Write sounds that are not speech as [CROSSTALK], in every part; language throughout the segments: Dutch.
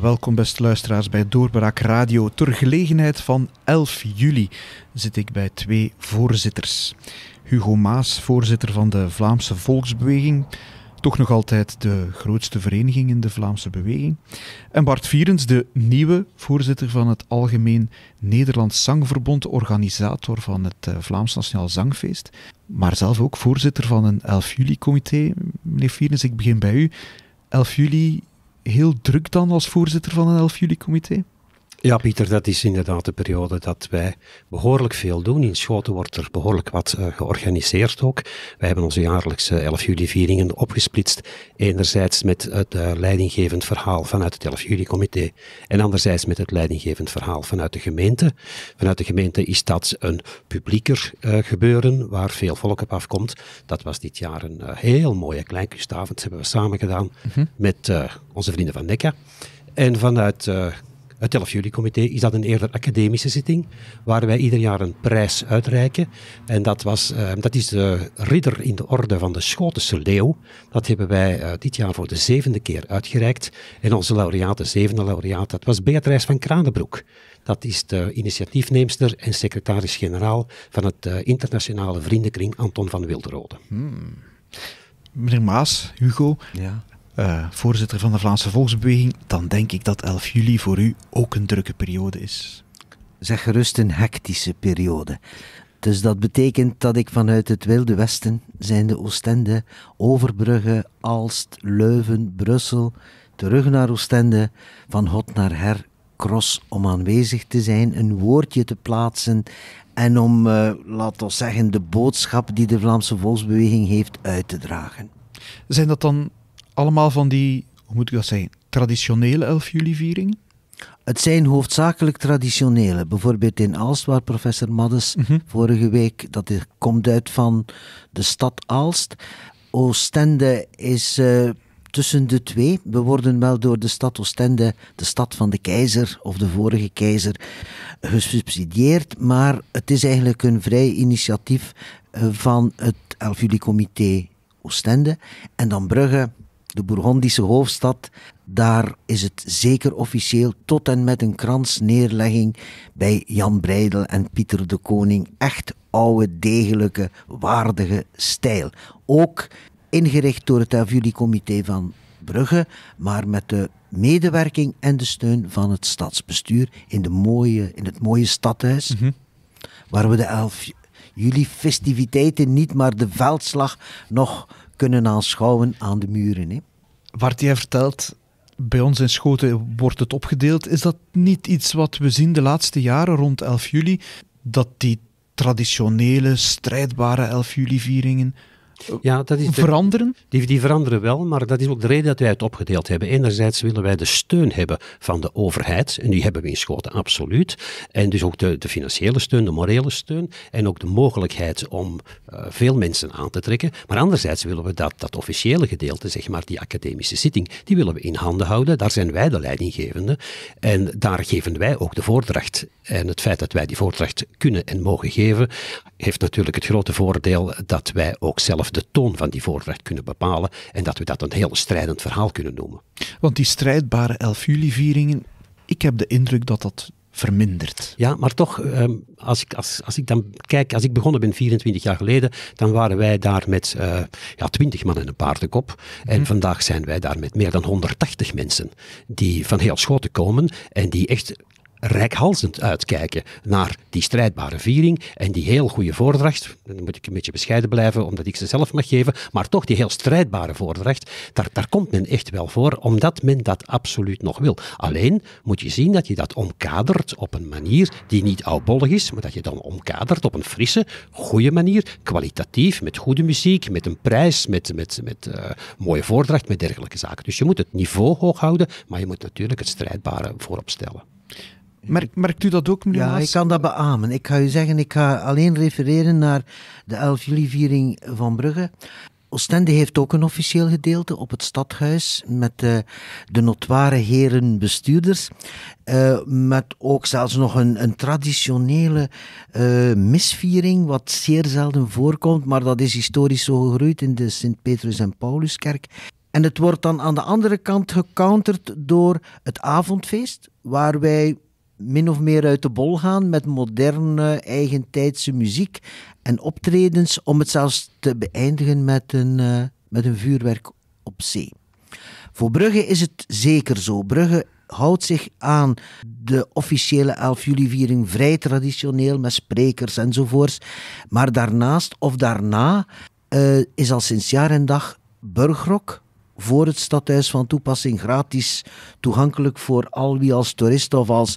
Welkom beste luisteraars bij Doorbraak Radio. Ter gelegenheid van 11 juli zit ik bij twee voorzitters. Hugo Maas, voorzitter van de Vlaamse Volksbeweging, toch nog altijd de grootste vereniging in de Vlaamse beweging. En Bart Vierens, de nieuwe voorzitter van het Algemeen Nederlands Zangverbond, organisator van het eh, Vlaams Nationaal Zangfeest, maar zelf ook voorzitter van een 11 juli-comité. Meneer Vierens, ik begin bij u. 11 juli heel druk dan als voorzitter van een 11 juli comité? Ja, Pieter, dat is inderdaad de periode dat wij behoorlijk veel doen. In Schoten wordt er behoorlijk wat eh, georganiseerd ook. Wij hebben onze jaarlijkse 11 juli-vieringen opgesplitst. Enerzijds met het eh, leidinggevend verhaal vanuit het 11 juli-comité en anderzijds met het leidinggevend verhaal vanuit de gemeente. Vanuit de gemeente is dat een publieker eh, gebeuren waar veel volk op afkomt. Dat was dit jaar een heel mooie kleinkustavond. Dat hebben we samen gedaan mhm. met onze vrienden van NECA. En vanuit het 11 comité is dat een eerder academische zitting, waar wij ieder jaar een prijs uitreiken. En dat, was, eh, dat is de ridder in de orde van de Schotense leeuw. Dat hebben wij eh, dit jaar voor de zevende keer uitgereikt. En onze laureaat, de zevende laureaat, dat was Beatrice van Kranenbroek. Dat is de initiatiefneemster en secretaris-generaal van het eh, internationale vriendenkring Anton van Wilderode. Hmm. Meneer Maas, Hugo, ja. Eh, voorzitter van de Vlaamse Volksbeweging, dan denk ik dat 11 juli voor u ook een drukke periode is. Zeg gerust een hectische periode. Dus dat betekent dat ik vanuit het Wilde Westen, de Oostende, Overbrugge, Alst, Leuven, Brussel, terug naar Oostende, van hot naar her, cross om aanwezig te zijn, een woordje te plaatsen en om, uh, eh, laten we zeggen, de boodschap die de Vlaamse Volksbeweging heeft uit te dragen. Zijn dat dan allemaal van die, hoe moet ik dat zeggen, traditionele 11 juli viering? Het zijn hoofdzakelijk traditionele. Bijvoorbeeld in Aalst, waar professor Maddes mhm. vorige week, dat komt uit van de stad Aalst. Oostende is eh, tussen de twee. We worden wel door de stad Oostende, de stad van de keizer of de vorige keizer, gesubsidieerd. Maar het is eigenlijk een vrij initiatief eh, van het 11 juli comité Oostende. En dan Brugge de Bourgondische hoofdstad, daar is het zeker officieel tot en met een kransneerlegging bij Jan Breidel en Pieter de Koning. Echt oude, degelijke, waardige stijl. Ook ingericht door het Avuli-comité van Brugge, maar met de medewerking en de steun van het stadsbestuur in, de mooie, in het mooie stadhuis. Mhm. Waar we de elf jullie festiviteiten niet, maar de veldslag nog kunnen aanschouwen aan de muren. Hè? Wat jij vertelt, bij ons in Schoten wordt het opgedeeld. Is dat niet iets wat we zien de laatste jaren rond 11 juli? Dat die traditionele, strijdbare 11 juli-vieringen eh, ja, dat is veranderen? Die, die veranderen wel, maar dat is ook de reden dat wij het opgedeeld hebben. Enerzijds willen wij de steun hebben van de overheid, en die hebben we in Schoten absoluut. En dus ook de, de financiële steun, de morele steun, en ook de mogelijkheid om eh, veel mensen aan te trekken. Maar anderzijds willen we dat, dat officiële gedeelte, zeg maar die academische zitting, die willen we in handen houden. Daar zijn wij de leidinggevende en daar geven wij ook de voordracht. En het feit dat wij die voordracht kunnen en mogen geven, heeft natuurlijk het grote voordeel dat wij ook zelf de toon van die voordracht kunnen bepalen en dat we dat een heel strijdend verhaal kunnen noemen. Want die strijdbare 11 juli-vieringen, ik heb de indruk dat dat vermindert. Ja, maar toch, ehm, als, ik, als, als ik dan kijk, als ik begonnen ben 24 jaar geleden, dan waren wij daar met eh, ja, 20 man en een paardenkop. En mhm. vandaag zijn wij daar met meer dan 180 mensen die van heel Schoten komen en die echt rijkhalsend uitkijken naar die strijdbare viering en die heel goede voordracht. Dan moet ik een beetje bescheiden blijven, omdat ik ze zelf mag geven. Maar toch die heel strijdbare voordracht, daar, daar komt men echt wel voor, omdat men dat absoluut nog wil. Alleen moet je zien dat je dat omkadert op een manier die niet oudbollig is, maar dat je dan omkadert op een frisse, goede manier, kwalitatief, met goede muziek, met een prijs, met, met, met eh, mooie voordracht, met dergelijke zaken. Dus je moet het niveau hoog houden, maar je moet natuurlijk het strijdbare voorop stellen. Merkt, merkt u dat ook, meneer Ja, ik kan dat beamen. Ik ga u zeggen, ik ga alleen refereren naar de 11 juli-viering van Brugge. Oostende heeft ook een officieel gedeelte op het stadhuis met de, de notoire heren bestuurders. Eh, met ook zelfs nog een, een traditionele eh, misviering, wat zeer zelden voorkomt, maar dat is historisch zo gegroeid in de Sint-Petrus- en Pauluskerk. En het wordt dan aan de andere kant gecounterd door het avondfeest, waar wij min of meer uit de bol gaan met moderne, eigentijdse muziek en optredens, om het zelfs te beëindigen met een, eh, met een vuurwerk op zee. Voor Brugge is het zeker zo. Brugge houdt zich aan de officiële 11 juli-viering vrij traditioneel met sprekers enzovoorts. Maar daarnaast of daarna eh, is al sinds jaar en dag burgrok voor het stadhuis van toepassing. Gratis toegankelijk voor al wie als toerist of als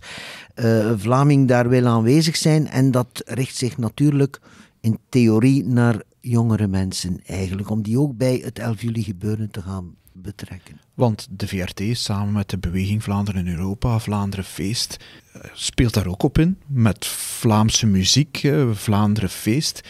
uh, Vlaming daar wil aanwezig zijn. En dat richt zich natuurlijk in theorie naar jongere mensen eigenlijk. Om die ook bij het 11 juli gebeuren te gaan betrekken. Want de VRT samen met de Beweging Vlaanderen in Europa, Vlaanderen Feest, eh, speelt daar ook op in. Met Vlaamse muziek, eh, Vlaanderen Feest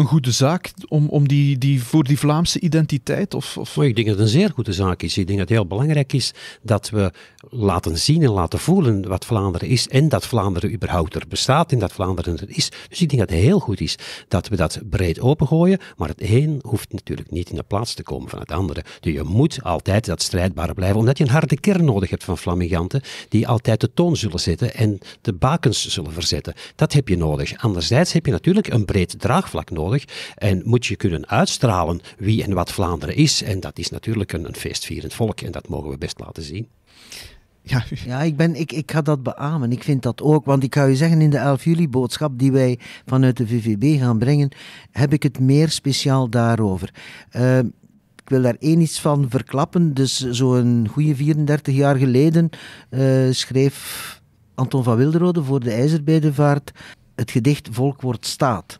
een goede zaak om, om die, die, voor die Vlaamse identiteit? Of, of? ik denk dat het een zeer goede zaak is. Ik denk dat het heel belangrijk is dat we laten zien en laten voelen wat Vlaanderen is en dat Vlaanderen überhaupt er bestaat en dat Vlaanderen er is. Dus ik denk dat het heel goed is dat we dat breed opengooien, maar het een hoeft natuurlijk niet in de plaats te komen van het andere. Dus je moet altijd dat strijdbare blijven, omdat je een harde kern nodig hebt van flamiganten, die altijd de toon zullen zetten en de bakens zullen verzetten. Dat heb je nodig. Anderzijds heb je natuurlijk een breed draagvlak nodig en moet je kunnen uitstralen wie en wat Vlaanderen is. En dat is natuurlijk een, een feestvierend volk en dat mogen we best laten zien. Ja, ja ik, ben, ik, ik ga dat beamen. Ik vind dat ook. Want ik ga u zeggen, in de 11 juli-boodschap die wij vanuit de VVB gaan brengen, heb ik het meer speciaal daarover. Ehm, ik wil daar één iets van verklappen. Dus zo'n goede 34 jaar geleden eh, schreef Anton van Wilderode voor de ijzerbeidevaart het gedicht Volk wordt staat.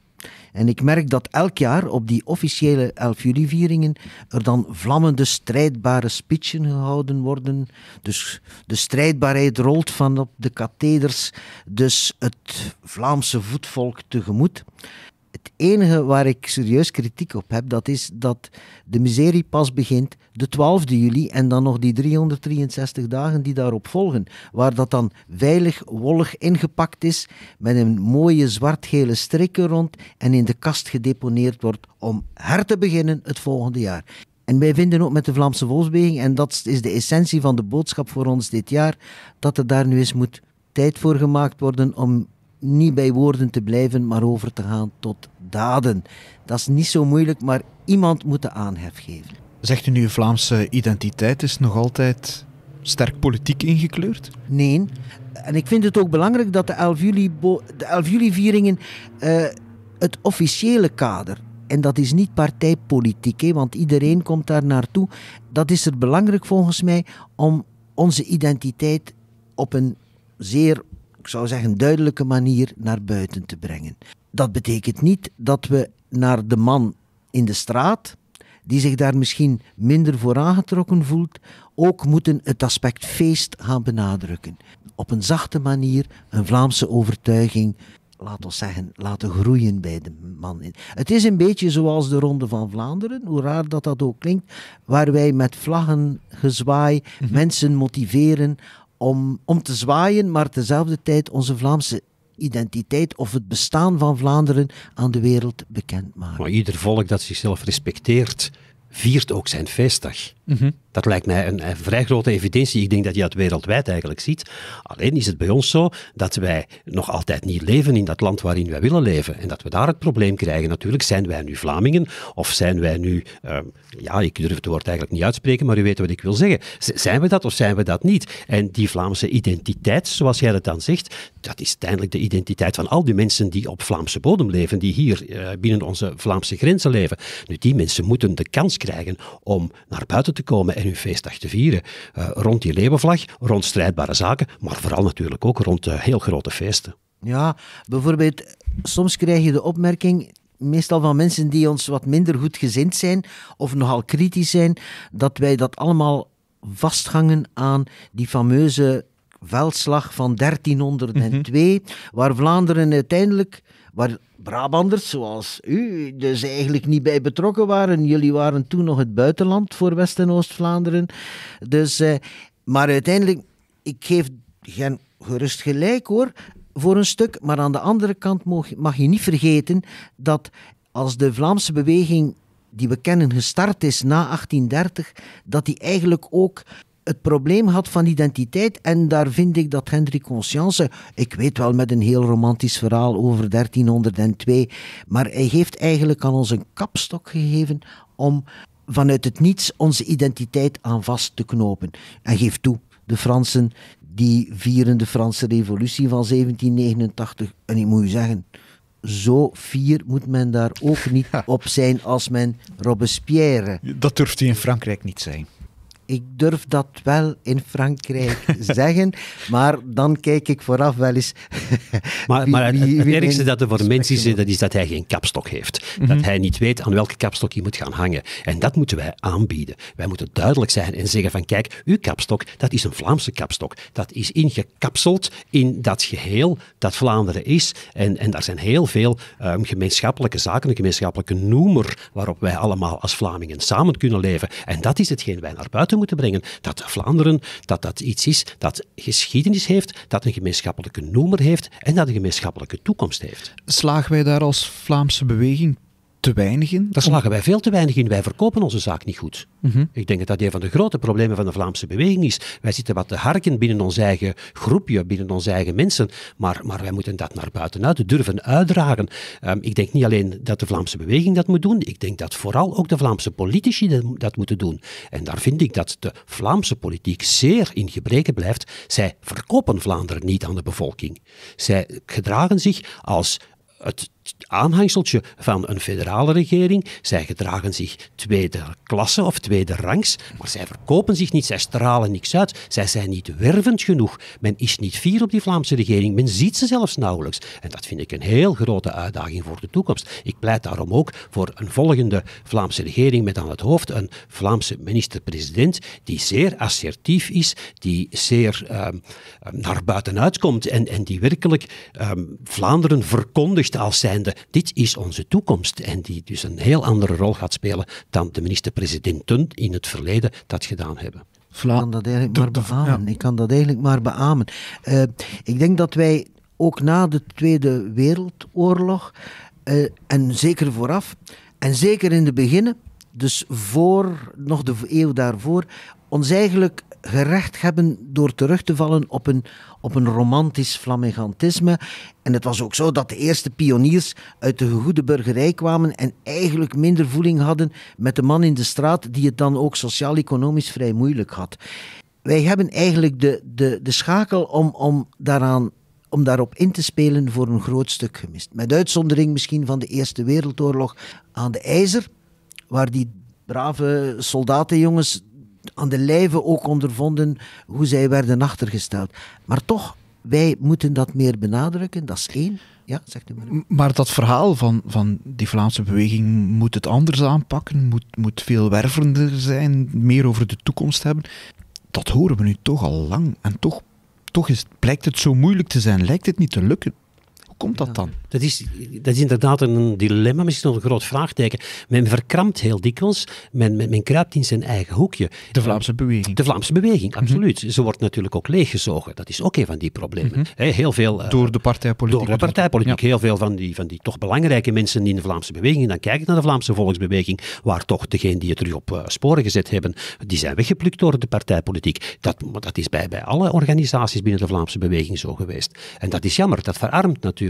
En ik merk dat elk jaar op die officiële 11 juli-vieringen er dan vlammende, strijdbare speeches gehouden worden. Dus de strijdbaarheid rolt van op de katheders, dus het Vlaamse voetvolk tegemoet. Het enige waar ik serieus kritiek op heb, dat is dat de miserie pas begint de 12e juli en dan nog die 363 dagen die daarop volgen, waar dat dan veilig, wollig ingepakt is met een mooie zwart-gele strikken rond en in de kast gedeponeerd wordt om her te beginnen het volgende jaar. En wij vinden ook met de Vlaamse Volksbeweging, en dat is de essentie van de boodschap voor ons dit jaar, dat er daar nu eens moet tijd voor gemaakt worden om niet bij woorden te blijven, maar over te gaan tot daden. Dat is niet zo moeilijk, maar iemand moet de aanhef geven. Zegt u nu, Vlaamse identiteit is nog altijd sterk politiek ingekleurd? Nee. En ik vind het ook belangrijk dat de 11 juli, de juli vieringen eh, het officiële kader, en dat is niet partijpolitiek, hè, want iedereen komt daar naartoe. Dat is er belangrijk volgens mij om onze identiteit op een zeer, ik zou zeggen, duidelijke manier naar buiten te brengen. Dat betekent niet dat we naar de man in de straat die zich daar misschien minder voor aangetrokken voelt, ook moeten het aspect feest gaan benadrukken. Op een zachte manier een Vlaamse overtuiging, laten we zeggen, laten groeien bij de man. Het is een beetje zoals de Ronde van Vlaanderen, hoe raar dat dat ook klinkt, waar wij met vlaggen gezwaai mhm. mensen motiveren om, om te zwaaien, maar tezelfde tijd onze Vlaamse identiteit of het bestaan van Vlaanderen aan de wereld bekend maken. Maar ieder volk dat zichzelf respecteert, viert ook zijn feestdag. Mhm. Dat lijkt mij een, vrij grote evidentie. Ik denk dat je dat wereldwijd eigenlijk ziet. Alleen is het bij ons zo dat wij nog altijd niet leven in dat land waarin wij willen leven. En dat we daar het probleem krijgen. Natuurlijk, zijn wij nu Vlamingen of zijn wij nu. Ehm, ja, ik durf het woord eigenlijk niet uitspreken, maar u weet wat ik wil zeggen. zijn we dat of zijn we dat niet? En die Vlaamse identiteit, zoals jij dat dan zegt, dat is uiteindelijk de identiteit van al die mensen die op Vlaamse bodem leven, die hier eh, binnen onze Vlaamse grenzen leven. Nu, die mensen moeten de kans krijgen om naar buiten te komen en hun feestdag te vieren. Eh, rond die leeuwenvlag, rond strijdbare zaken, maar vooral natuurlijk ook rond eh, heel grote feesten. Ja, bijvoorbeeld, soms krijg je de opmerking, meestal van mensen die ons wat minder goed gezind zijn of nogal kritisch zijn, dat wij dat allemaal vasthangen aan die fameuze veldslag van 1302, mhm. waar Vlaanderen uiteindelijk waar Brabanders zoals u dus eigenlijk niet bij betrokken waren. Jullie waren toen nog het buitenland voor West- en Oost-Vlaanderen. Dus, eh, maar uiteindelijk, ik geef geen gerust gelijk hoor, voor een stuk. Maar aan de andere kant mag, mag je niet vergeten dat als de Vlaamse beweging die we kennen gestart is na 1830, dat die eigenlijk ook het probleem had van identiteit. En daar vind ik dat Hendrik Conscience, ik weet wel met een heel romantisch verhaal over 1302, maar hij heeft eigenlijk aan ons een kapstok gegeven om vanuit het niets onze identiteit aan vast te knopen. En geef toe, de Fransen die vieren de Franse Revolutie van 1789. En ik moet u zeggen, zo fier moet men daar ook niet op zijn als men Robespierre. Dat durft hij in Frankrijk niet zijn. Ik durf dat wel in Frankrijk [LAUGHS] zeggen, maar dan kijk ik vooraf wel eens. [LAUGHS] maar, maar het, ergste dat er voor mensen is, dat is dat hij geen kapstok heeft. Mhm. Dat hij niet weet aan welke kapstok hij moet gaan hangen. En dat moeten wij aanbieden. Wij moeten duidelijk zijn en zeggen van kijk, uw kapstok, dat is een Vlaamse kapstok. Dat is ingekapseld in dat geheel dat Vlaanderen is. En, en daar zijn heel veel ehm, gemeenschappelijke zaken, een gemeenschappelijke noemer waarop wij allemaal als Vlamingen samen kunnen leven. En dat is hetgeen wij naar buiten moeten brengen. Dat Vlaanderen, dat dat iets is dat geschiedenis heeft, dat een gemeenschappelijke noemer heeft en dat een gemeenschappelijke toekomst heeft. Slagen wij daar als Vlaamse beweging te weinig in? Daar slagen wij veel te weinig in. Wij verkopen onze zaak niet goed. Mhm. Ik denk dat dat een van de grote problemen van de Vlaamse beweging is. Wij zitten wat te harken binnen ons eigen groepje, binnen onze eigen mensen. Maar, maar wij moeten dat naar buiten uit durven uitdragen. Ehm, ik denk niet alleen dat de Vlaamse beweging dat moet doen. Ik denk dat vooral ook de Vlaamse politici dat, dat moeten doen. En daar vind ik dat de Vlaamse politiek zeer in gebreken blijft. Zij verkopen Vlaanderen niet aan de bevolking. Zij gedragen zich als het aanhangseltje van een federale regering. Zij gedragen zich tweede klasse of tweede rangs, maar zij verkopen zich niet, zij stralen niks uit, zij zijn niet wervend genoeg. Men is niet fier op die Vlaamse regering, men ziet ze zelfs nauwelijks. En dat vind ik een heel grote uitdaging voor de toekomst. Ik pleit daarom ook voor een volgende Vlaamse regering met aan het hoofd een Vlaamse minister-president die zeer assertief is, die zeer ehm, ehm, naar buiten uitkomt en, en die werkelijk ehm, Vlaanderen verkondigt als zij dit is onze toekomst. En die dus een heel andere rol gaat spelen dan de minister-presidenten in het verleden dat gedaan hebben. ik kan dat eigenlijk maar beamen. Ik eh, ik denk dat wij ook na de Tweede Wereldoorlog, eh, en zeker vooraf, en zeker in de beginnen, dus voor, nog de eeuw daarvoor, ons eigenlijk gerecht hebben door terug te vallen op een, op een romantisch flamigantisme. En het was ook zo dat de eerste pioniers uit de goede burgerij kwamen en eigenlijk minder voeling hadden met de man in de straat die het dan ook sociaal-economisch vrij moeilijk had. Wij hebben eigenlijk de, de, de schakel om, om, daaraan, om daarop in te spelen voor een groot stuk gemist. Met uitzondering misschien van de Eerste Wereldoorlog aan de IJzer, waar die brave soldatenjongens aan de lijve ook ondervonden hoe zij werden achtergesteld. Maar toch, wij moeten dat meer benadrukken, dat is één. Ja, zegt u maar. maar dat verhaal van, van die Vlaamse beweging moet het anders aanpakken, moet, moet veel wervender zijn, meer over de toekomst hebben. Dat horen we nu toch al lang. En toch, toch is, blijkt het zo moeilijk te zijn, lijkt het niet te lukken komt dat dan? Dat is, dat is inderdaad een dilemma, misschien nog een groot vraagteken. Men verkrampt heel dikwijls, men, men, men kruipt in zijn eigen hoekje. De Vlaamse beweging. De Vlaamse beweging, mhm. absoluut. Ze wordt natuurlijk ook leeggezogen. Dat is ook een van die problemen. Mhm. heel veel, eh, door de partijpolitiek. Door de partijpolitiek. Heel veel van die, van die toch belangrijke mensen in de Vlaamse beweging. Dan kijk ik naar de Vlaamse volksbeweging, waar toch degenen die het terug op eh, sporen gezet hebben, die zijn weggeplukt door de partijpolitiek. Dat, dat is bij, bij alle organisaties binnen de Vlaamse beweging zo geweest. En dat is jammer, dat verarmt natuurlijk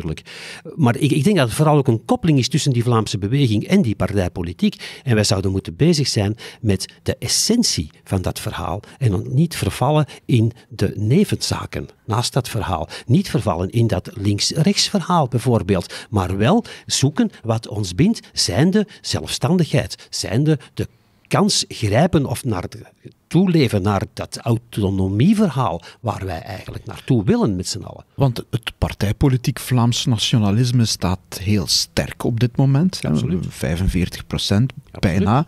maar ik, ik denk dat het vooral ook een koppeling is tussen die Vlaamse beweging en die partijpolitiek. En wij zouden moeten bezig zijn met de essentie van dat verhaal. En niet vervallen in de nevenzaken naast dat verhaal. Niet vervallen in dat links-rechts verhaal bijvoorbeeld. Maar wel zoeken wat ons bindt, zijnde zelfstandigheid, zijnde de kans grijpen of naar de, toeleven naar dat autonomieverhaal waar wij eigenlijk naartoe willen met z'n allen. Want het partijpolitiek Vlaams nationalisme staat heel sterk op dit moment. Absoluut. 45 procent, bijna.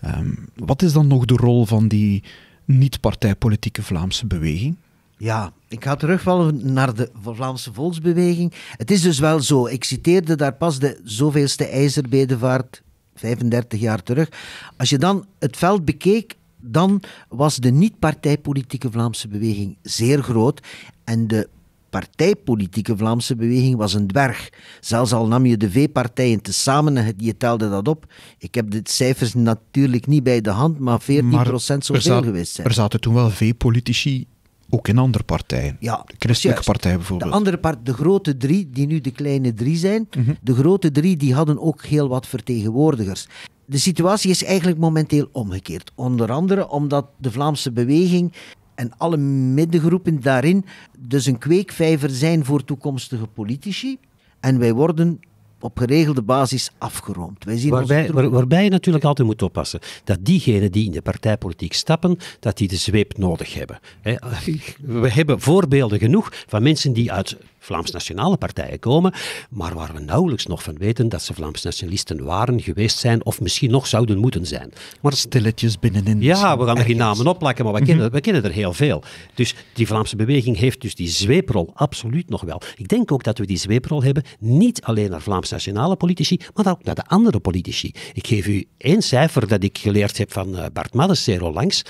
Ehm, wat is dan nog de rol van die niet-partijpolitieke Vlaamse beweging? Ja, ik ga terugvallen naar de Vlaamse Volksbeweging. Het is dus wel zo, ik citeerde daar pas de zoveelste ijzerbedevaart 35 jaar terug. Als je dan het veld bekeek, dan was de niet-partijpolitieke Vlaamse beweging zeer groot. En de partijpolitieke Vlaamse beweging was een dwerg. Zelfs al nam je de V-partijen tezamen en je telde dat op. Ik heb de cijfers natuurlijk niet bij de hand, maar 14% zoveel zou veel geweest zijn. Er zaten toen wel V-politici ook in andere partijen. de christelijke partij bijvoorbeeld. De, andere part, de grote drie, die nu de kleine drie zijn, mhm. de grote drie die hadden ook heel wat vertegenwoordigers. De situatie is eigenlijk momenteel omgekeerd. Onder andere omdat de Vlaamse beweging en alle middengroepen daarin dus een kweekvijver zijn voor toekomstige politici. En wij worden op geregelde basis afgeroomd. Wij zien waarbij, waarbij je natuurlijk altijd moet oppassen dat diegenen die in de partijpolitiek stappen, dat die de zweep nodig hebben. We hebben voorbeelden genoeg van mensen die uit Vlaams-nationale partijen komen, maar waar we nauwelijks nog van weten dat ze Vlaams-nationalisten waren, geweest zijn of misschien nog zouden moeten zijn. Maar stilletjes binnenin. Ja, we gaan er geen namen opplakken, maar we, kennen, we kennen er heel veel. Dus die Vlaamse beweging heeft dus die zweeprol absoluut nog wel. Ik denk ook dat we die zweeprol hebben, niet alleen naar Vlaamse nationale politici, maar ook naar de andere politici. Ik geef u één cijfer dat ik geleerd heb van eh, Bart Maddes zeer onlangs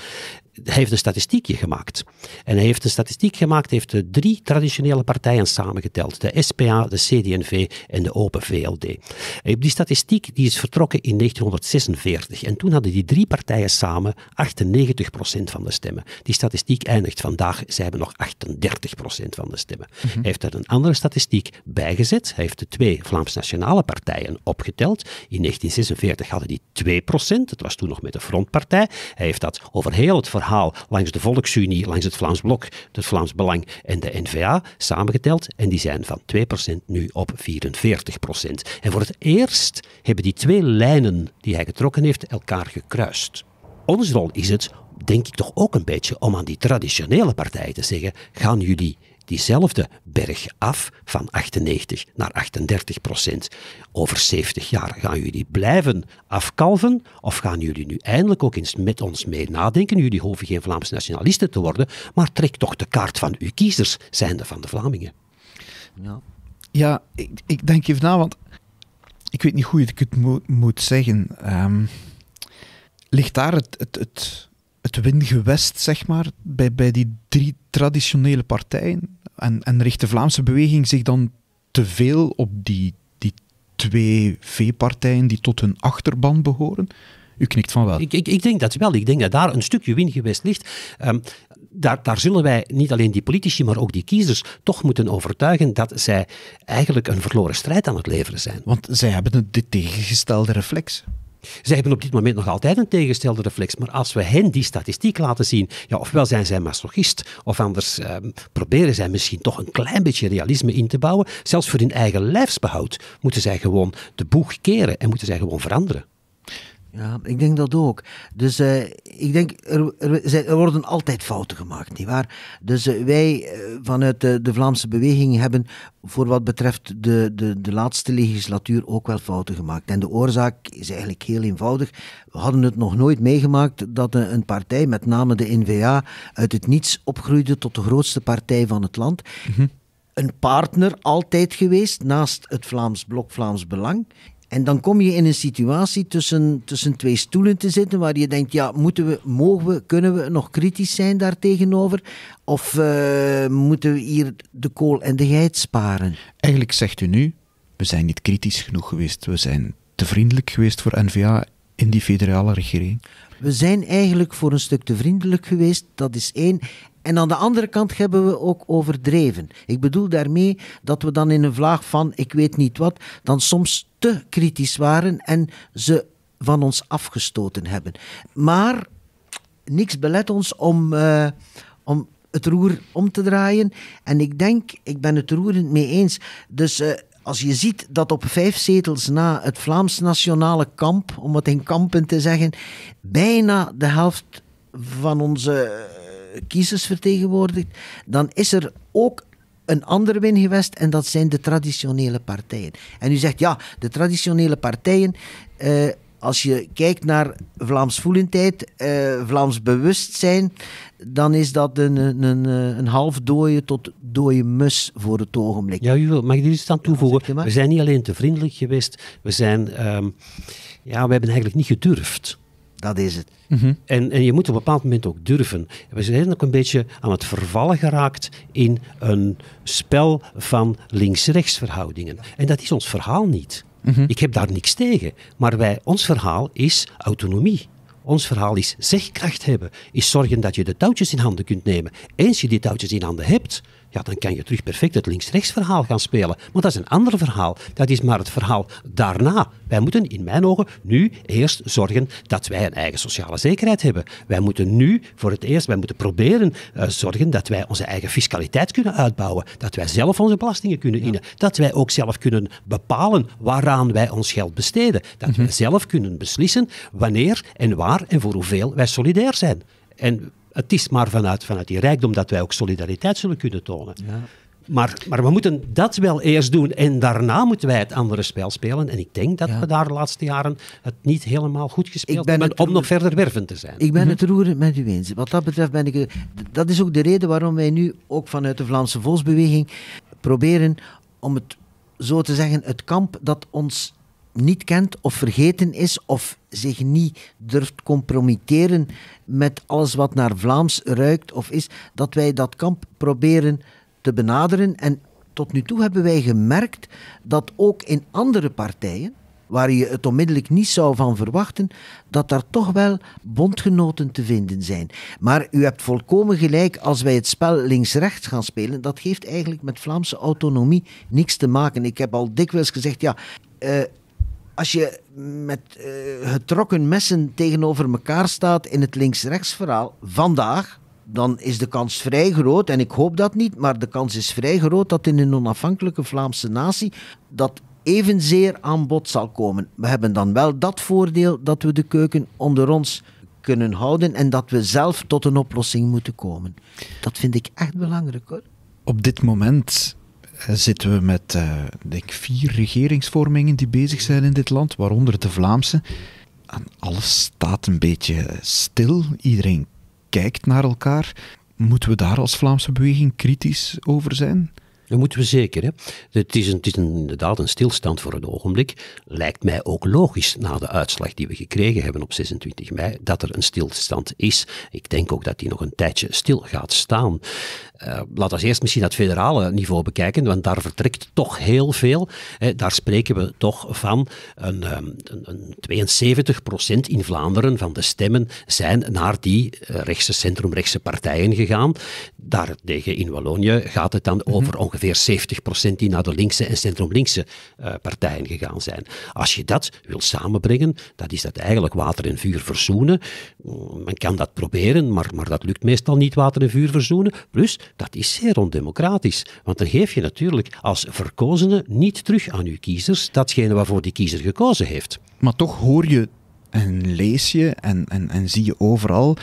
heeft een statistiekje gemaakt. En hij heeft de statistiek gemaakt, heeft de drie traditionele partijen samengeteld. De SPA, de CDNV en de Open VLD. die statistiek die is vertrokken in 1946. En toen hadden die drie partijen samen 98% van de stemmen. Die statistiek eindigt vandaag, zij hebben nog 38% van de stemmen. Mhm. Hij heeft er een andere statistiek bijgezet. Hij heeft de twee Vlaams-Nationale partijen opgeteld. In 1946 hadden die 2%, het was toen nog met de frontpartij. Hij heeft dat over heel het verhaal langs de Volksunie, langs het Vlaams Blok, het Vlaams Belang en de NVA samengeteld. En die zijn van 2% nu op 44%. En voor het eerst hebben die twee lijnen die hij getrokken heeft elkaar gekruist. Ons rol is het, denk ik toch ook een beetje, om aan die traditionele partijen te zeggen: gaan jullie diezelfde berg af van 98 naar 38 procent. Over 70 jaar gaan jullie blijven afkalven of gaan jullie nu eindelijk ook eens met ons mee nadenken? Jullie hoeven geen Vlaamse nationalisten te worden, maar trek toch de kaart van uw kiezers, zijnde van de Vlamingen. Ja, ja ik, denk even na, want ik weet niet hoe ik het moet, zeggen. Ehm, ligt daar het het wingewest, zeg maar, bij, bij die drie traditionele partijen. En, en richt de Vlaamse beweging zich dan te veel op die, die twee V-partijen die tot hun achterban behoren? U knikt van wel. Ik, ik, ik, denk dat wel. Ik denk dat daar een stukje wingewest ligt. Ehm, daar, daar zullen wij niet alleen die politici, maar ook die kiezers toch moeten overtuigen dat zij eigenlijk een verloren strijd aan het leveren zijn. Want zij hebben de tegengestelde reflex. Zij hebben op dit moment nog altijd een tegenstelde reflex, maar als we hen die statistiek laten zien, ja, ofwel zijn zij masochist, of anders ehm, proberen zij misschien toch een klein beetje realisme in te bouwen. Zelfs voor hun eigen lijfsbehoud moeten zij gewoon de boeg keren en moeten zij gewoon veranderen. Ja, ik denk dat ook. Dus eh, ik denk, er, er, zijn, er, worden altijd fouten gemaakt, nietwaar? Dus eh, wij eh, vanuit de, Vlaamse beweging hebben voor wat betreft de, de, de laatste legislatuur ook wel fouten gemaakt. En de oorzaak is eigenlijk heel eenvoudig. We hadden het nog nooit meegemaakt dat een, partij, met name de NVA, uit het niets opgroeide tot de grootste partij van het land. Mhm. een partner altijd geweest naast het Vlaams Blok Vlaams Belang en dan kom je in een situatie tussen, tussen twee stoelen te zitten waar je denkt, ja, moeten we, mogen we, kunnen we nog kritisch zijn daartegenover? Of eh, moeten we hier de kool en de geit sparen? Eigenlijk zegt u nu, we zijn niet kritisch genoeg geweest, we zijn te vriendelijk geweest voor NVA in die federale regering. We zijn eigenlijk voor een stuk te vriendelijk geweest, dat is één. En aan de andere kant hebben we ook overdreven. Ik bedoel daarmee dat we dan in een vlaag van ik weet niet wat, dan soms te kritisch waren en ze van ons afgestoten hebben. Maar niks belet ons om, eh, om het roer om te draaien. En ik denk, ik ben het roerend mee eens. Dus. Eh, als je ziet dat op vijf zetels na het Vlaams Nationale Kamp, om het in kampen te zeggen, bijna de helft van onze kiezers vertegenwoordigt, dan is er ook een andere win geweest en dat zijn de traditionele partijen. En u zegt ja, de traditionele partijen. Eh, als je kijkt naar Vlaams voelendheid, eh, Vlaams bewustzijn, dan is dat een, een, een eh, half dode tot dode mus voor het ogenblik. Ja, u mag ik er iets aan toevoegen? we zijn niet alleen te vriendelijk geweest, we, zijn, ehm, ja, we hebben eigenlijk niet gedurfd. Dat is het. Mhm. en, en je moet op een bepaald moment ook durven. We zijn ook een beetje aan het vervallen geraakt in een spel van links-rechts verhoudingen. En dat is ons verhaal niet. Mhm. Ik heb daar niks tegen. Maar wij, ons verhaal is autonomie. Ons verhaal is zegkracht hebben. Is zorgen dat je de touwtjes in handen kunt nemen. Eens je die touwtjes in handen hebt, ja, dan kan je terug perfect het links-rechts verhaal gaan spelen. Maar dat is een ander verhaal. Dat is maar het verhaal daarna. Wij moeten in mijn ogen nu eerst zorgen dat wij een eigen sociale zekerheid hebben. Wij moeten nu voor het eerst, wij moeten proberen eh, zorgen dat wij onze eigen fiscaliteit kunnen uitbouwen. Dat wij zelf onze belastingen kunnen innen. Dat wij ook zelf kunnen bepalen waaraan wij ons geld besteden. Dat mhm. wij zelf kunnen beslissen wanneer en waar en voor hoeveel wij solidair zijn. En het is maar vanuit, vanuit die rijkdom dat wij ook solidariteit zullen kunnen tonen. Ja. Maar, maar we moeten dat wel eerst doen en daarna moeten wij het andere spel spelen. En ik denk dat we daar de laatste jaren het niet helemaal goed gespeeld hebben om nog verder wervend te zijn. Ik ben mhm. het roerend met u eens. Wat dat betreft ben ik... Eh, dat is ook de reden waarom wij nu ook vanuit de Vlaamse Volksbeweging proberen om het, zo te zeggen, het kamp dat ons niet kent of vergeten is of zich niet durft compromitteren met alles wat naar Vlaams ruikt of is, dat wij dat kamp proberen te benaderen. En tot nu toe hebben wij gemerkt dat ook in andere partijen, waar je het onmiddellijk niet zou van verwachten, dat daar toch wel bondgenoten te vinden zijn. Maar u hebt volkomen gelijk, als wij het spel links-rechts gaan spelen, dat heeft eigenlijk met Vlaamse autonomie niks te maken. Ik heb al dikwijls gezegd, ja, eh, als je met eh, getrokken messen tegenover elkaar staat in het links-rechts verhaal vandaag, dan is de kans vrij groot, en ik hoop dat niet, maar de kans is vrij groot dat in een onafhankelijke Vlaamse natie dat evenzeer aan bod zal komen. We hebben dan wel dat voordeel dat we de keuken onder ons kunnen houden en dat we zelf tot een oplossing moeten komen. Dat vind ik echt belangrijk hoor. Op dit moment eh, zitten we met eh, denk vier regeringsvormingen die bezig zijn in dit land, waaronder de Vlaamse. alles staat een beetje stil. Iedereen kijkt naar elkaar. Moeten we daar als Vlaamse beweging kritisch over zijn? Dat moeten we zeker. Hè? Het is, het is inderdaad een stilstand voor het ogenblik. Lijkt mij ook logisch na de uitslag die we gekregen hebben op 26 mei, dat er een stilstand is. Ik denk ook dat die nog een tijdje stil gaat staan. Eh, laten we eerst misschien dat federale niveau bekijken, want daar vertrekt toch heel veel. Hè. Daar spreken we toch van een, ehm, een, een 72% in Vlaanderen van de stemmen zijn naar die eh, rechtse, centrumrechtse partijen gegaan. tegen in Wallonië gaat het dan mhm. over ongeveer ongeveer 70% die naar de linkse en centrumlinkse uh, partijen gegaan zijn. Als je dat wil samenbrengen, dat is dat eigenlijk water en vuur verzoenen. Mm, men kan dat proberen, maar, maar dat lukt meestal niet, water en vuur verzoenen. Plus, dat is zeer ondemocratisch. Want dan geef je natuurlijk als verkozenen niet terug aan uw kiezers datgene waarvoor die kiezer gekozen heeft. Maar toch hoor je en lees je en, en, en zie je overal.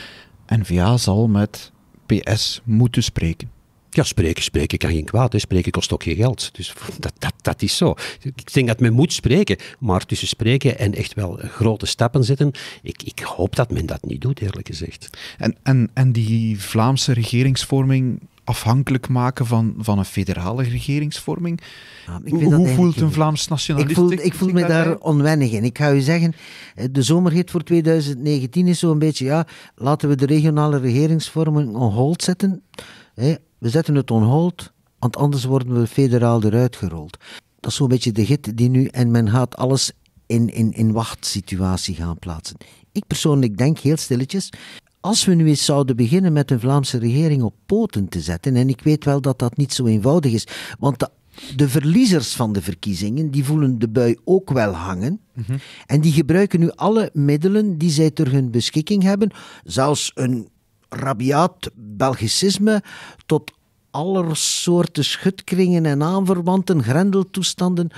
N-VA zal met PS moeten spreken. Ja, spreken, spreken kan geen kwaad. Spreken kost ook geen geld. Dus dat, dat, dat is zo. Ik denk dat men moet spreken, maar tussen spreken en echt wel grote stappen zetten, ik, ik hoop dat men dat niet doet, eerlijk gezegd. En, en, en die Vlaamse regeringsvorming afhankelijk maken van, van een federale regeringsvorming? Ah, ik vind Hoe dat voelt een Vlaams nationalist? Ik voel, ik voel me daar onwennig in. Ik ga u zeggen, eh, de zomerhit voor 2019 is zo'n beetje, ja, laten we de regionale regeringsvorming on hold zetten. Hè, we zetten het on hold, want anders worden we federaal eruit gerold. Dat is zo'n beetje de git die nu, en men gaat alles in, in, in wachtsituatie gaan plaatsen. Ik persoonlijk denk heel stilletjes, als we nu eens zouden beginnen met een Vlaamse regering op poten te zetten, en ik weet wel dat dat niet zo eenvoudig is, want de, verliezers van de verkiezingen, die voelen de bui ook wel hangen, mhm. en die gebruiken nu alle middelen die zij ter hun beschikking hebben, zelfs een rabiaat Belgicisme tot aller soorten schutkringen en aanverwanten grendeltoestanden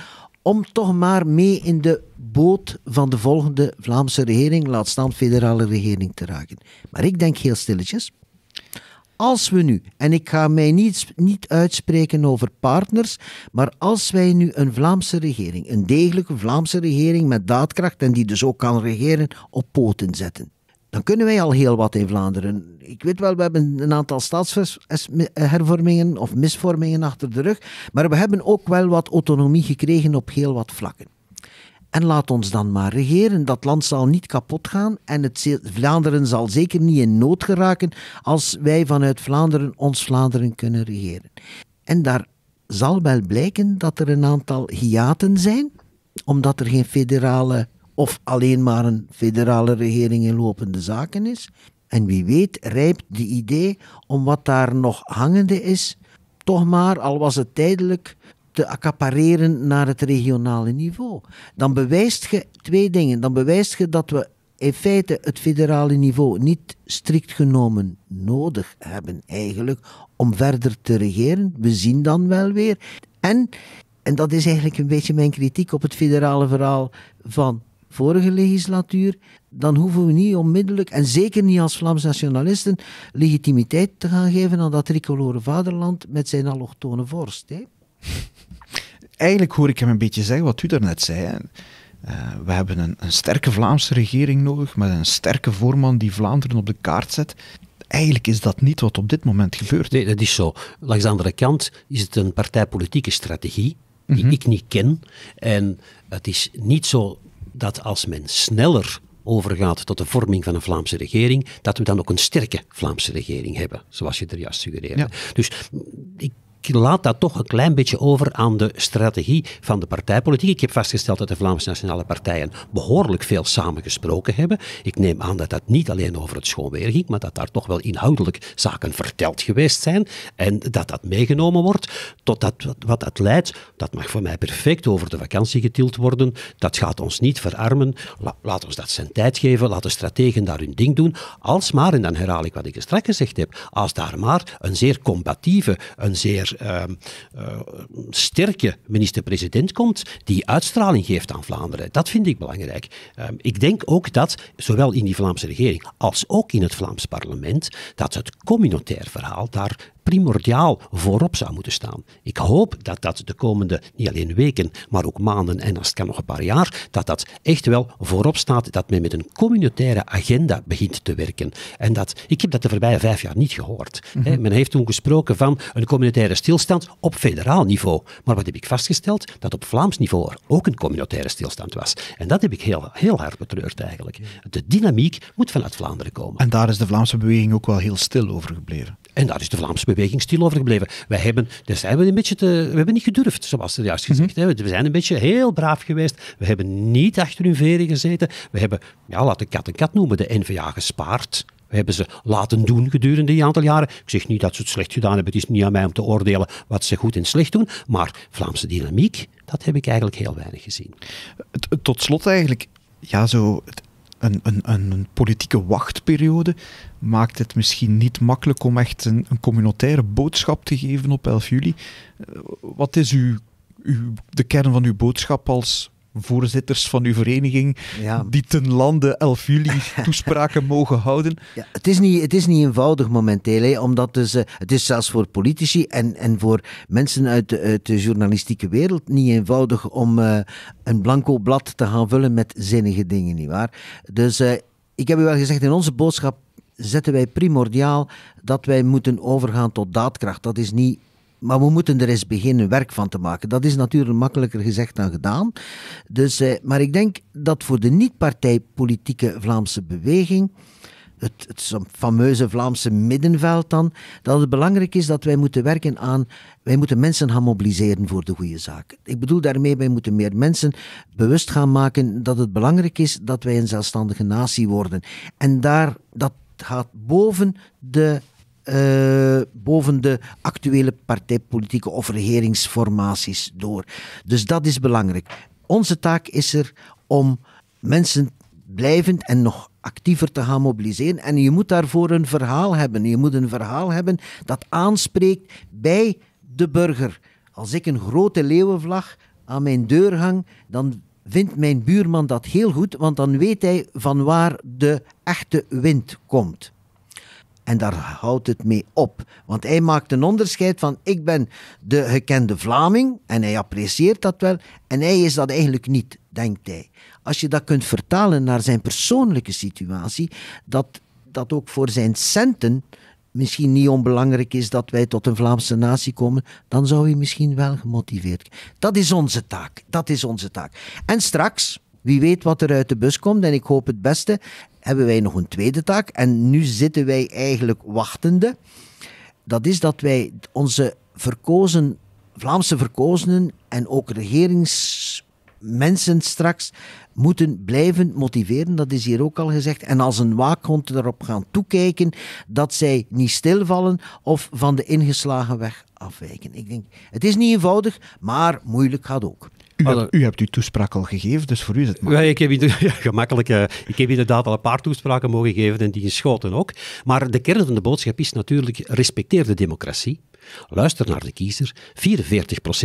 om toch maar mee in de boot van de volgende Vlaamse regering, laat staan federale regering, te raken. Maar ik denk heel stilletjes. Als we nu, en ik ga mij niet, niet uitspreken over partners, maar als wij nu een Vlaamse regering, een degelijke Vlaamse regering met daadkracht en die dus ook kan regeren, op poten zetten, dan kunnen wij al heel wat in Vlaanderen. Ik weet wel, we hebben een aantal staatshervormingen of misvormingen achter de rug, maar we hebben ook wel wat autonomie gekregen op heel wat vlakken. En laat ons dan maar regeren. Dat land zal niet kapot gaan en het Vlaanderen zal zeker niet in nood geraken als wij vanuit Vlaanderen ons Vlaanderen kunnen regeren. En daar zal wel blijken dat er een aantal hiaten zijn, omdat er geen federale of alleen maar een federale regering in lopende zaken is. En wie weet rijpt de idee om wat daar nog hangende is, toch maar, al was het tijdelijk, te accapareren naar het regionale niveau. Dan bewijst je twee dingen. Dan bewijst je dat we in feite het federale niveau niet strikt genomen nodig hebben eigenlijk om verder te regeren. We zien dan wel weer. En, en dat is eigenlijk een beetje mijn kritiek op het federale verhaal van vorige legislatuur, dan hoeven we niet onmiddellijk, en zeker niet als Vlaams nationalisten, legitimiteit te gaan geven aan dat tricolore vaderland met zijn allochtone vorst. Hè? Eigenlijk hoor ik hem een beetje zeggen wat u daarnet zei. Eh, we hebben een, een, sterke Vlaamse regering nodig, met een sterke voorman die Vlaanderen op de kaart zet. Eigenlijk is dat niet wat op dit moment gebeurt. Nee, dat is zo. Langs de andere kant is het een partijpolitieke strategie die mhm. ik niet ken. En het is niet zo dat als men sneller overgaat tot de vorming van een Vlaamse regering, dat we dan ook een sterke Vlaamse regering hebben, zoals je er juist suggereerde. Ja. Dus ik laat dat toch een klein beetje over aan de strategie van de partijpolitiek. Ik heb vastgesteld dat de Vlaamse Nationale Partijen behoorlijk veel samengesproken hebben. Ik neem aan dat dat niet alleen over het schoon ging, maar dat daar toch wel inhoudelijk zaken verteld geweest zijn en dat dat meegenomen wordt. Tot dat, wat dat leidt, dat mag voor mij perfect over de vakantie getild worden. Dat gaat ons niet verarmen. laat ons dat zijn tijd geven. Laat de strategen daar hun ding doen. Als maar, en dan herhaal ik wat ik straks gezegd heb, als daar maar een zeer combatieve, een zeer een ehm, eh, sterke minister-president komt die uitstraling geeft aan Vlaanderen. Dat vind ik belangrijk. Ehm, ik denk ook dat, zowel in die Vlaamse regering als ook in het Vlaams parlement, dat het communautair verhaal daar primordiaal voorop zou moeten staan. Ik hoop dat dat de komende, niet alleen weken, maar ook maanden en als het kan nog een paar jaar, dat dat echt wel voorop staat dat men met een communautaire agenda begint te werken. En dat, ik heb dat de voorbije vijf jaar niet gehoord. Mhm. Men heeft toen gesproken van een communautaire stilstand op federaal niveau. Maar wat heb ik vastgesteld? Dat op Vlaams niveau er ook een communautaire stilstand was. En dat heb ik heel, heel hard betreurd eigenlijk. De dynamiek moet vanuit Vlaanderen komen. En daar is de Vlaamse beweging ook wel heel stil over gebleven. En daar is de Vlaamse beweging stil over gebleven. Wij hebben, dus zijn we, een beetje we hebben niet gedurfd, zoals ze juist gezegd. hebben. Mhm. We zijn een beetje heel braaf geweest. We hebben niet achter hun veren gezeten. We hebben, ja, laat de kat een kat noemen, de NVA gespaard We hebben ze laten doen gedurende die aantal jaren. Ik zeg niet dat ze het slecht gedaan hebben, het is niet aan mij om te oordelen wat ze goed en slecht doen, maar Vlaamse dynamiek, dat heb ik eigenlijk heel weinig gezien. Tot slot eigenlijk, ja, zo een, een, een, politieke wachtperiode maakt het misschien niet makkelijk om echt een, een communautaire boodschap te geven op 11 juli. Eh, wat is uw, uw, de kern van uw boodschap als voorzitters van uw vereniging die ten lande 11 juli [LAUGHS] toespraken mogen houden? Ja, het, is niet, het is niet eenvoudig momenteel, hè, omdat dus, eh, het is zelfs voor politici en, en voor mensen uit de, uit de journalistieke wereld niet eenvoudig om eh, een blanco blad te gaan vullen met zinnige dingen, waar? Dus eh, ik heb u wel gezegd, in onze boodschap zetten wij primordiaal dat wij moeten overgaan tot daadkracht. Dat is niet maar we moeten er eens beginnen werk van te maken. Dat is natuurlijk makkelijker gezegd dan gedaan. Dus, eh, maar ik denk dat voor de niet-partijpolitieke Vlaamse beweging. Het, het, fameuze Vlaamse middenveld dan, dat het belangrijk is dat wij moeten werken aan, wij moeten mensen gaan mobiliseren voor de goede zaak. Ik bedoel daarmee, wij moeten meer mensen bewust gaan maken dat het belangrijk is dat wij een zelfstandige natie worden. En daar, dat gaat boven de eh, boven de actuele partijpolitieke of regeringsformaties door. Dus dat is belangrijk. Onze taak is er om mensen blijvend en nog actiever te gaan mobiliseren. En je moet daarvoor een verhaal hebben. Je moet een verhaal hebben dat aanspreekt bij de burger. Als ik een grote leeuwenvlag aan mijn deur hang, dan vindt mijn buurman dat heel goed, want dan weet hij van waar de echte wind komt. En daar houdt het mee op. Want hij maakt een onderscheid van ik ben de gekende Vlaming en hij apprecieert dat wel en hij is dat eigenlijk niet, denkt hij. Als je dat kunt vertalen naar zijn persoonlijke situatie, dat dat ook voor zijn centen misschien niet onbelangrijk is dat wij tot een Vlaamse natie komen, dan zou hij misschien wel gemotiveerd. Dat is onze taak. Dat is onze taak. En straks, wie weet wat er uit de bus komt, en ik hoop het beste, hebben wij nog een tweede taak. En nu zitten wij eigenlijk wachtende. Dat is dat wij onze verkozen, Vlaamse verkozenen en ook regeringsmensen straks moeten blijven motiveren, dat is hier ook al gezegd, en als een waakhond erop gaan toekijken dat zij niet stilvallen of van de ingeslagen weg afwijken. Ik denk, het is niet eenvoudig, maar moeilijk gaat ook. U, hebt, u uw toespraak al gegeven, dus voor u is het makkelijk. Ja, ik heb, [LAUGHS] gemakkelijk. Eh, ik heb inderdaad al een paar toespraken mogen geven en die geschoten ook. Maar de kern van de boodschap is natuurlijk, respecteer de democratie. Luister naar de kiezer. 44%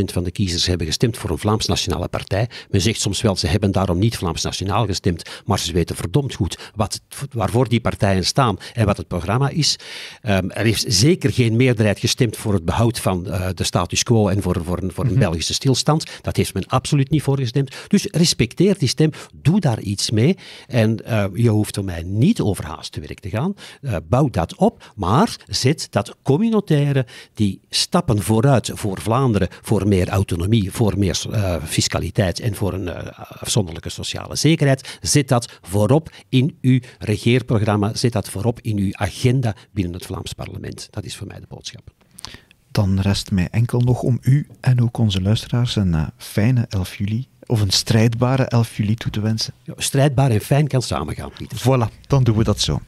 van de kiezers hebben gestemd voor een Vlaams Nationale Partij. Men zegt soms wel, ze hebben daarom niet Vlaams Nationaal gestemd, maar ze weten verdomd goed wat, waarvoor die partijen staan en wat het programma is. Ehm, er heeft zeker geen meerderheid gestemd voor het behoud van eh, de status quo en voor, voor, een, voor een mhm. Belgische stilstand. Dat heeft men absoluut niet voor gestemd. Dus respecteer die stem, doe daar iets mee. En eh, je hoeft om mij niet overhaast te werk te gaan. Eh, bouw dat op, maar zet dat communautaire, die stappen vooruit voor Vlaanderen, voor meer autonomie, voor meer eh, fiscaliteit en voor een eh, afzonderlijke sociale zekerheid, zit dat voorop in uw regeerprogramma, zit dat voorop in uw agenda binnen het Vlaams parlement. Dat is voor mij de boodschap. Dan rest mij enkel nog om u en ook onze luisteraars een eh, fijne 11 juli of een strijdbare 11 juli toe te wensen. Ja, strijdbaar en fijn kan samengaan, Pieter. Voilà, dan doen we dat zo.